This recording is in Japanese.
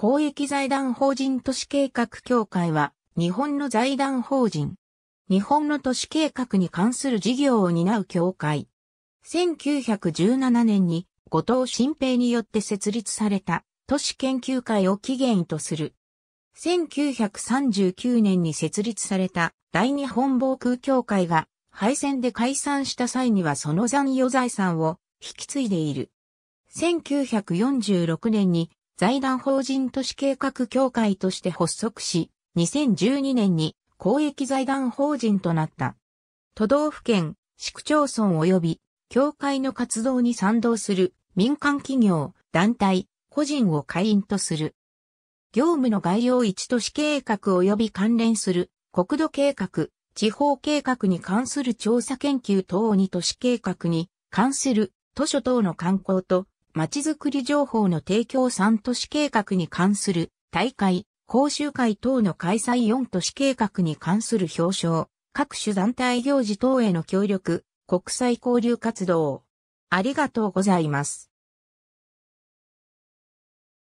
公益財団法人都市計画協会は、日本の財団法人。日本の都市計画に関する事業を担う協会。1917年に、後藤新平によって設立された、都市研究会を起源とする。1939年に設立された大日本防空協会が敗戦で解散した際にはその残余財産を引き継いでいる。1946年に財団法人都市計画協会として発足し、2012年に公益財団法人となった。都道府県、市区町村及び、協会の活動に賛同する民間企業、団体、個人を会員とする。業務の概要1都市計画及び関連する国土計画、地方計画に関する調査研究等に都市計画に関する図書等の観光とちづくり情報の提供3都市計画に関する大会、講習会等の開催4都市計画に関する表彰、各種団体行事等への協力、国際交流活動。ありがとうございます。